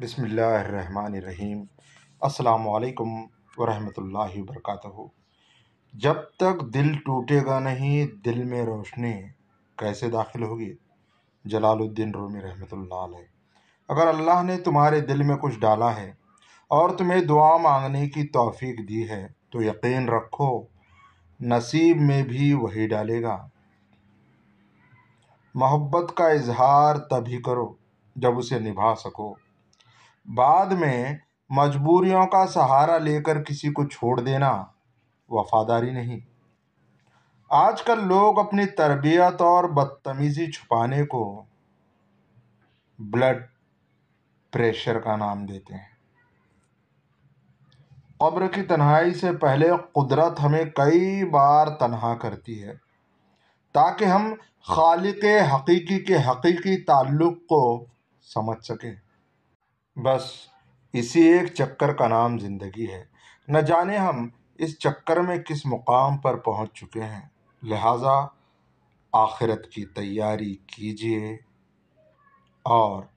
बसमीम् अल्लाम वरहमतुल्लाह वरक जब तक दिल टूटेगा नहीं दिल में रोशनी कैसे दाखिल होगी जलालुद्दीन रोमी रहमतुल्लाह अगर अल्लाह ने तुम्हारे दिल में कुछ डाला है और तुम्हें दुआ मांगने की तौफीक दी है तो यकीन रखो नसीब में भी वही डालेगा मोहब्बत का इजहार तभी करो जब उसे निभा सको बाद में मजबूरियों का सहारा लेकर किसी को छोड़ देना वफादारी नहीं आजकल लोग अपनी तरबियत और बदतमीज़ी छुपाने को ब्लड प्रेशर का नाम देते हैं कब्र की तन्हाई से पहले कुदरत हमें कई बार तन्हा करती है ताकि हम खालिक हकीकी के हकीकी ताल्लुक़ को समझ सकें बस इसी एक चक्कर का नाम ज़िंदगी है न जाने हम इस चक्कर में किस मुकाम पर पहुंच चुके हैं लिहाजा आखिरत की तैयारी कीजिए और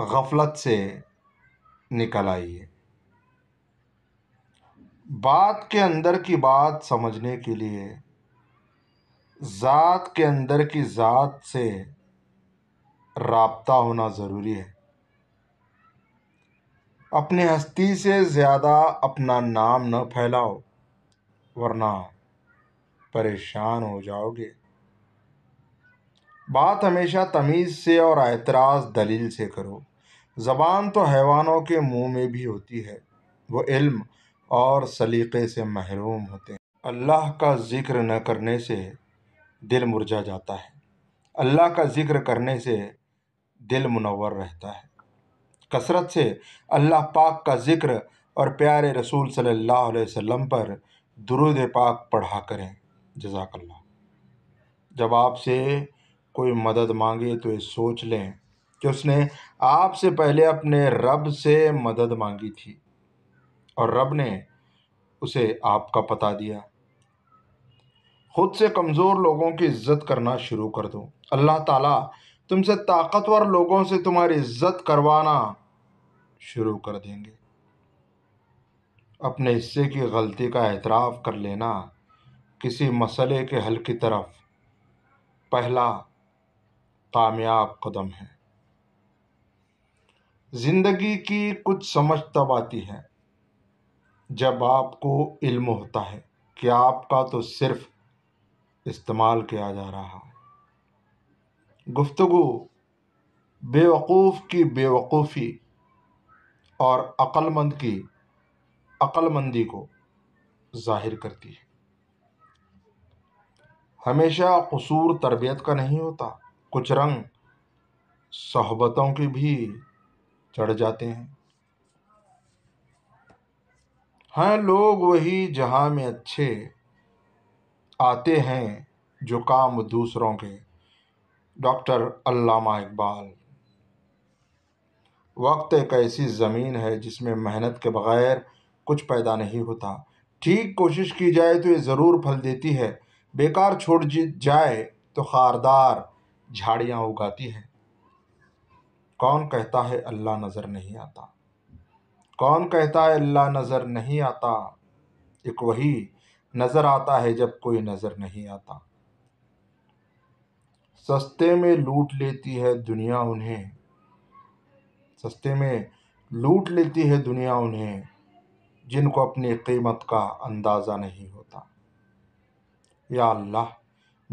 गफलत से निकल आइए बात के अंदर की बात समझने के लिए ज़ात के अंदर की ज़ात से रबता होना ज़रूरी है अपनी हस्ती से ज़्यादा अपना नाम न फैलाओ वरना परेशान हो जाओगे बात हमेशा तमीज़ से और एतराज़ दलील से करो ज़बान तो हैवानों के मुंह में भी होती है वो इल्म और सलीक़े से महरूम होते हैं अल्लाह का ज़िक्र न करने से दिल मुरझा जाता है अल्लाह का ज़िक्र करने से दिल मुनवर रहता है कसरत से अल्लाह पाक का ज़िक्र और प्यारे रसूल सल्लल्लाहु अलैहि वसल्लम पर दुरुद पाक पढ़ा करें जजाकल्ला जब आपसे कोई मदद मांगे तो ये सोच लें कि उसने आपसे पहले अपने रब से मदद मांगी थी और रब ने उसे आपका पता दिया खुद से कमज़ोर लोगों की इज्जत करना शुरू कर दो अल्लाह ताला तुमसे ताकतवर लोगों से तुम्हारी इज्जत करवाना शुरू कर देंगे अपने हिस्से की गलती का एतराफ़ कर लेना किसी मसले के हल की तरफ पहला कामयाब कदम है ज़िंदगी की कुछ समझ तब आती है जब आपको इल्म होता है कि आपका तो सिर्फ इस्तेमाल किया जा रहा है गुफ्तगु बेवकूफ़ की बेवकूफ़ी और अक्लमंद की अक्लमंदी को ज़ाहिर करती है हमेशा कसूर तरबियत का नहीं होता कुछ रंग सहबतों के भी चढ़ जाते हैं हैं हाँ, लोग वही जहाँ में अच्छे आते हैं जो काम दूसरों के डॉक्टर अल्लामा इकबाल वक्त एक ऐसी ज़मीन है जिसमें मेहनत के बग़ैर कुछ पैदा नहीं होता ठीक कोशिश की जाए तो ये ज़रूर फल देती है बेकार छोड़ जाए तो खारदार झाड़ियाँ उगाती है कौन कहता है अल्लाह नज़र नहीं आता कौन कहता है अल्लाह नज़र नहीं आता एक वही नज़र आता है जब कोई नज़र नहीं आता सस्ते में लूट लेती है दुनिया उन्हें सस्ते में लूट लेती है दुनिया उन्हें जिनको अपनी कीमत का अंदाज़ा नहीं होता या अल्लाह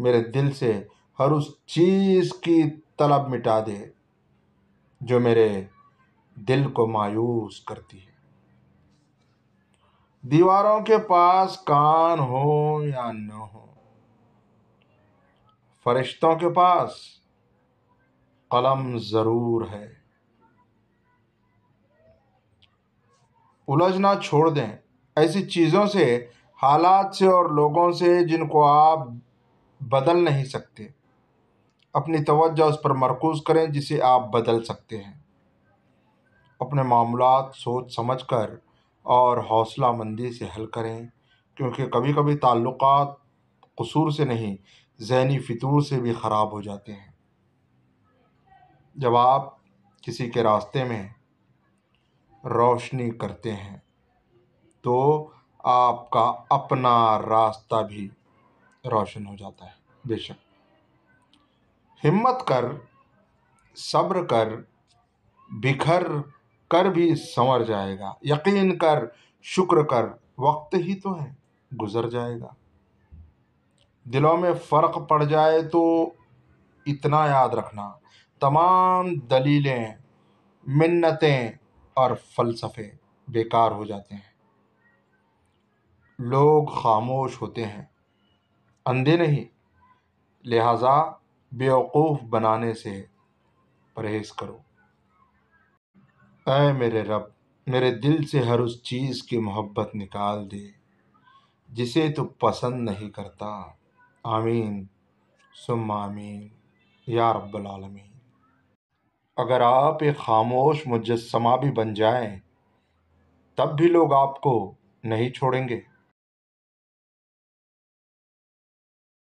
मेरे दिल से हर उस चीज़ की तलब मिटा दे जो मेरे दिल को मायूस करती है दीवारों के पास कान हो या न हो फरिश्तों के पास कलम ज़रूर है उलझना छोड़ दें ऐसी चीज़ों से हालात से और लोगों से जिनको आप बदल नहीं सकते अपनी तवज्जो उस पर मरकूज़ करें जिसे आप बदल सकते हैं अपने मामला सोच समझ कर और हौसला मंदी से हल करें क्योंकि कभी कभी ताल्लुक कसूर से नहीं जहनी फितूर से भी ख़राब हो जाते हैं जब आप किसी के रास्ते में रोशनी करते हैं तो आपका अपना रास्ता भी रोशन हो जाता है बेशक हिम्मत कर सब्र कर बिखर कर भी संवर जाएगा यकीन कर शुक्र कर वक्त ही तो है गुजर जाएगा दिलों में फ़र्क पड़ जाए तो इतना याद रखना तमाम दलीलें मिन्नतें और फ़लसफ़े बेकार हो जाते हैं लोग खामोश होते हैं अंधे नहीं लिहाजा बेवकूफ़ बनाने से परहेज़ करो ऐ मेरे रब मेरे दिल से हर उस चीज़ की मोहब्बत निकाल दे जिसे तो पसंद नहीं करता आमीन सुम आमीन या रब्बुल आलमीन अगर आप एक खामोश मुजस्मा भी बन जाएं तब भी लोग आपको नहीं छोड़ेंगे